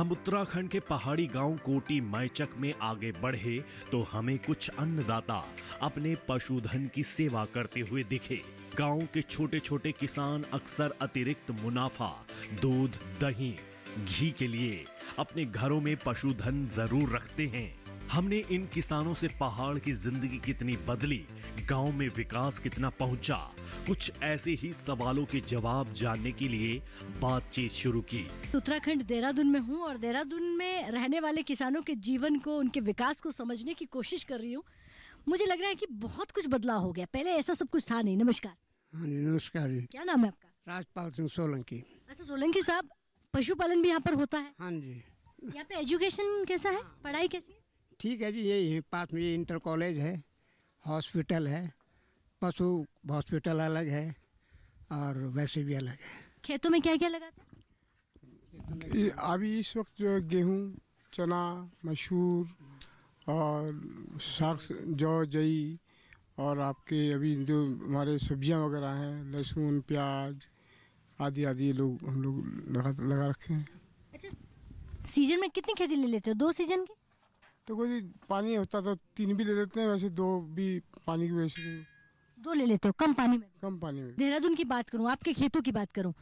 हम उत्तराखंड के पहाड़ी गांव कोटी मैचक में आगे बढ़े तो हमें कुछ अन्नदाता अपने पशुधन की सेवा करते हुए दिखे गांव के छोटे छोटे किसान अक्सर अतिरिक्त मुनाफा दूध दही घी के लिए अपने घरों में पशुधन जरूर रखते हैं हमने इन किसानों से पहाड़ की जिंदगी कितनी बदली गांव में विकास कितना पहुंचा कुछ ऐसे ही सवालों के जवाब जानने के लिए बातचीत शुरू की उत्तराखंड देहरादून में हूँ और देहरादून में रहने वाले किसानों के जीवन को उनके विकास को समझने की कोशिश कर रही हूँ मुझे लग रहा है कि बहुत कुछ बदलाव हो गया पहले ऐसा सब कुछ था नहीं नमस्कार हाँ नमस्कार क्या नाम है आपका राजपाल सिंह सोलंकी अच्छा सोलंकी साहब पशुपालन भी यहाँ पर होता है हाँ जी यहाँ पे एजुकेशन कैसा है पढ़ाई कैसी है ठीक है जी यही है पास में ये इंटर कॉलेज है हॉस्पिटल है पशु हॉस्पिटल अलग है और वैसे भी अलग है खेतों में क्या क्या लगाते हैं अभी इस वक्त जो गेहूँ चना मशहूर और साग जौ जई और आपके अभी जो हमारे सब्जियाँ वगैरह हैं लहसुन प्याज आदि आदि लोग हम लोग लगा लगा रखे हैं अच्छा सीजन में कितनी खेती ले लेते हो दो सीजन की तो कोई पानी होता तो तीन भी ले लेते हैं वैसे दो भी पानी की वजह से दो ले लेते हो कम पानी में कम पानी में देहरादून की बात करूँ आपके खेतों की बात करूँ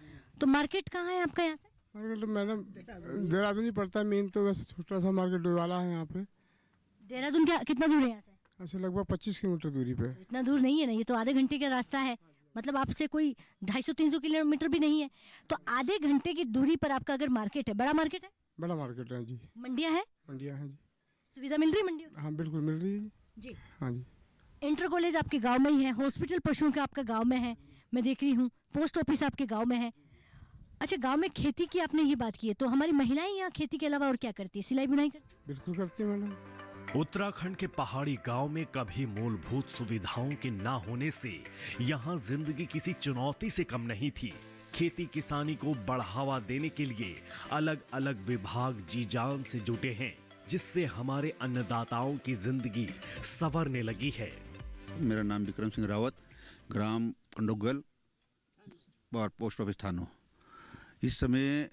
तो मार्केट कहाँ है आपका यहाँ से मार्केट तो मैडम देहरादून ही पड़ता है मेन तो वैसे छोटा सा मार्केट वाला है यहाँ पे देहरादून क्या कितना दूर है यहाँ से ऐसे अच्छा, लगभग पच्चीस किलोमीटर दूरी पे इतना दूर नहीं है ना ये तो आधे घंटे का रास्ता है मतलब आपसे कोई ढाई सौ तीन सौ किलोमीटर भी नहीं है तो आधे घंटे की दूरी पर आपका अगर मार्केट है बड़ा मार्केट है बड़ा मार्केट है जी मंडिया है मंडिया है जी सुविधा मिल रही है मंडिया हाँ बिल्कुल मिल रही है जी हाँ जी इंटर कॉलेज आपके गांव में ही है हॉस्पिटल पशुओं के आपका गांव में है मैं देख रही हूँ पोस्ट ऑफिस आपके गांव में है अच्छा गांव में खेती की आपने ये बात की है तो हमारी महिलाएं यहाँ खेती के अलावा और क्या करती है सिलाई बुनाई करती बिल्कुल करती मैडम उत्तराखंड के पहाड़ी गांव में कभी मूलभूत सुविधाओं के न होने से यहाँ जिंदगी किसी चुनौती से कम नहीं थी खेती किसानी को बढ़ावा देने के लिए अलग अलग विभाग जी जान से जुटे हैं जिससे हमारे अन्नदाताओं की जिंदगी सवरने लगी है मेरा नाम विक्रम सिंह रावत ग्राम कंडोगल और पोस्ट ऑफिस थानो इस समय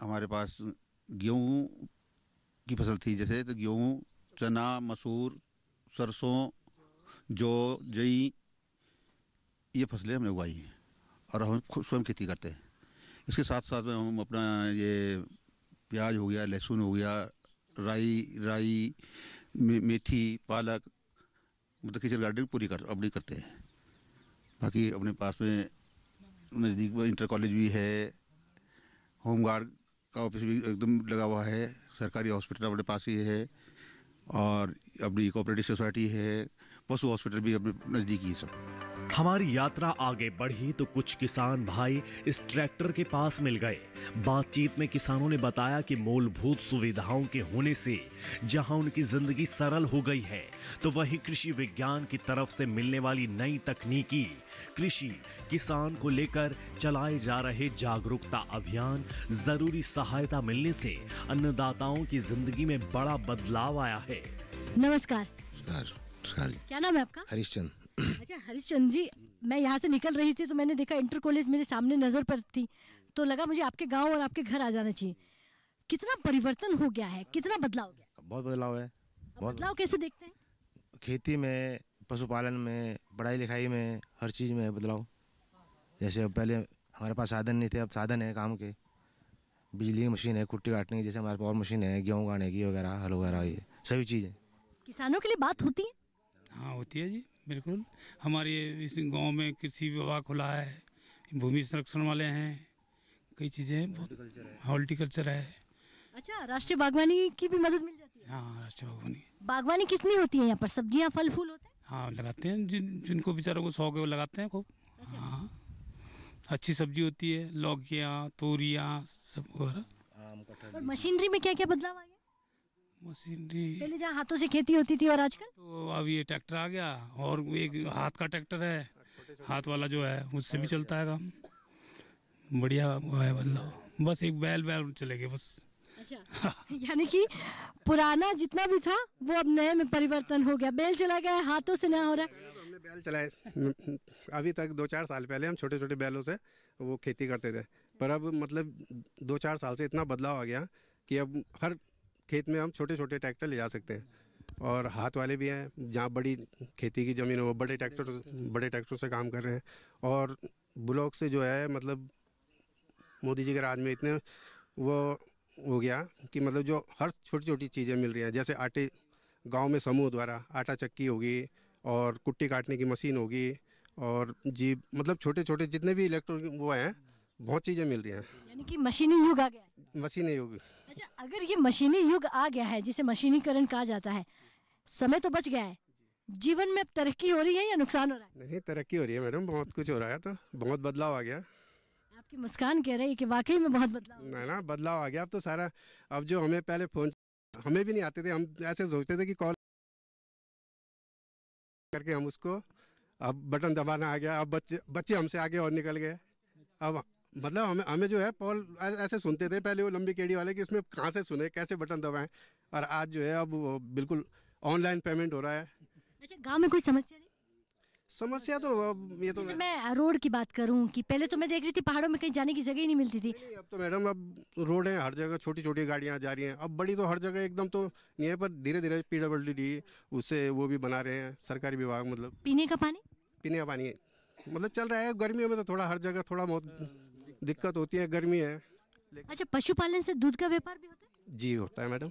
हमारे पास गेहूँ की फसल थी जैसे तो गेहूँ चना मसूर सरसों जौ जई ये फसलें हमने उगाई हैं और हम स्वयं खेती करते हैं इसके साथ साथ में हम अपना ये प्याज हो गया लहसुन हो गया राई राई मे, मेथी पालक मतलब किचन गार्डन पूरी कर अपनी करते हैं बाकी अपने पास में नज़दीक में इंटर कॉलेज भी है होम गार्ड का ऑफिस भी एकदम लगा हुआ है सरकारी हॉस्पिटल अपने पास ही है और अपनी कोऑपरेटिव सोसाइटी है पशु हॉस्पिटल भी अपने नज़दीक ही सब हमारी यात्रा आगे बढ़ी तो कुछ किसान भाई इस ट्रैक्टर के पास मिल गए बातचीत में किसानों ने बताया कि मूलभूत सुविधाओं के होने से जहां उनकी जिंदगी सरल हो गई है तो वहीं कृषि विज्ञान की तरफ से मिलने वाली नई तकनीकी कृषि किसान को लेकर चलाए जा रहे जागरूकता अभियान जरूरी सहायता मिलने से अन्नदाताओं की जिंदगी में बड़ा बदलाव आया है नमस्कार नमस्कार क्या नाम है आपका हरिश्चंद अच्छा हरिश्चंद जी मैं यहाँ से निकल रही थी तो मैंने देखा इंटर कॉलेज मेरे सामने नज़र पर थी तो लगा मुझे आपके गांव और आपके घर आ जाना चाहिए कितना परिवर्तन हो गया है कितना बदलाव हो गया बहुत बदलाव है बहुत बदलाव कैसे देखते हैं खेती में पशुपालन में पढ़ाई लिखाई में हर चीज़ में बदलाव जैसे अब पहले हमारे पास साधन नहीं थे अब साधन है काम के बिजली की मशीन है कुट्टी काटने की जैसे हमारे पास और मशीन है गेहूँ गाने की वगैरह हल वगैरह ये सभी चीज़ें किसानों के लिए बात होती है हाँ होती है जी बिल्कुल हमारे इस गांव में कृषि विभाग खुला है भूमि संरक्षण वाले हैं कई चीज़ें बहुत हॉर्टिकल्चर है अच्छा राष्ट्रीय बागवानी की भी मदद मिल जाती है हाँ राष्ट्रीय बागवानी बागवानी कितनी होती है यहाँ पर सब्जियाँ फल फूल होते हैं हाँ लगाते हैं जिन जिनको बेचारों को शौक है वो लगाते हैं खूब अच्छा। हाँ अच्छी सब्जी होती है लौकियाँ तोरियाँ सब वगैरह मशीनरी में क्या क्या बदलाव आए मशीनरी पहले जहाँ हाथों से खेती होती थी और आजकल तो अब ये ट्रैक्टर आ गया और एक हाथ का ट्रैक्टर है हाथ वाला जो है उससे भी चलता है काम बढ़िया है बदलाव मतलब। बस एक बैल बैल चले गए बस अच्छा यानी कि पुराना जितना भी था वो अब नए में परिवर्तन हो गया बैल चला गया हाथों से ना हो रहा तो हमने बैल चलाए अभी तक दो चार साल पहले हम छोटे छोटे बैलों से वो खेती करते थे पर अब मतलब दो चार साल से इतना बदलाव आ गया कि अब हर खेत में हम छोटे छोटे ट्रैक्टर ले जा सकते हैं और हाथ वाले भी हैं जहाँ बड़ी खेती की ज़मीन है वो बड़े ट्रैक्टर बड़े ट्रैक्टर से काम कर रहे हैं और ब्लॉक से जो है मतलब मोदी जी के राज में इतने वो हो गया कि मतलब जो हर छोटी छोटी चीज़ें मिल रही हैं जैसे आटे गांव में समूह द्वारा आटा चक्की होगी और कुट्टी काटने की मशीन होगी और जी मतलब छोटे छोटे जितने भी इलेक्ट्रॉनिक वो हैं बहुत चीज़ें मिल रही हैं यानी कि मशीनी युग आ गया मशीनी युग अच्छा अगर ये मशीनी युग आ गया है जिसे मशीनीकरण कहा जाता है समय तो बच गया है जीवन में अब तरक्की हो रही है या नुकसान हो रहा है नहीं तरक्की हो रही है मैडम बहुत कुछ हो रहा है तो बहुत बदलाव आ गया आपकी मुस्कान कह रही है कि वाकई में बहुत बदलाव ना ना बदलाव आ गया अब तो सारा अब जो हमें पहले फोन हमें भी नहीं आते थे हम ऐसे सोचते थे कि कॉल करके हम उसको अब बटन दबाना आ गया अब बच्चे बच्चे हमसे आगे और निकल गए अब मतलब हमें हमें जो है पॉल ऐसे सुनते थे पहले वो लंबी केड़ी वाले कि इसमें कहाँ से सुने कैसे बटन दबाएं और आज जो है अब बिल्कुल ऑनलाइन पेमेंट हो रहा है अच्छा गांव में कोई समस्या नहीं समस्या तो अब ये तो मैं, रोड की बात करूं कि पहले तो मैं देख रही थी पहाड़ों में कहीं जाने की जगह ही नहीं मिलती थी अब तो मैडम अब रोड है हर जगह छोटी छोटी गाड़ियां जा रही हैं अब बड़ी तो हर जगह एकदम तो नहीं है पर धीरे धीरे पी डब्ल्यू डी उससे वो भी बना रहे हैं सरकारी विभाग मतलब पीने का पानी पीने का पानी मतलब चल रहा है गर्मियों में तो थोड़ा हर जगह थोड़ा बहुत दिक्कत होती है गर्मी है अच्छा पशुपालन से दूध का व्यापार भी होता है जी होता है मैडम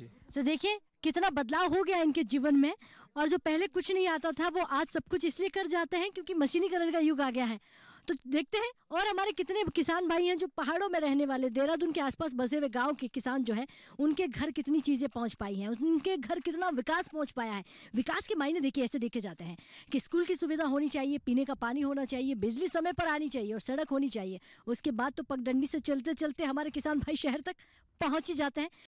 जी तो देखिए कितना बदलाव हो गया इनके जीवन में और जो पहले कुछ नहीं आता था वो आज सब कुछ इसलिए कर जाते हैं क्योंकि मशीनीकरण का युग आ गया है तो देखते हैं और हमारे कितने किसान भाई हैं जो पहाड़ों में रहने वाले देहरादून के आसपास बसे हुए गांव के किसान जो है उनके घर कितनी चीज़ें पहुंच पाई हैं उनके घर कितना विकास पहुंच पाया है विकास के मायने देखिए ऐसे देखे जाते हैं कि स्कूल की सुविधा होनी चाहिए पीने का पानी होना चाहिए बिजली समय पर आनी चाहिए और सड़क होनी चाहिए उसके बाद तो पगडंडी से चलते चलते हमारे किसान भाई शहर तक पहुंच ही जाते हैं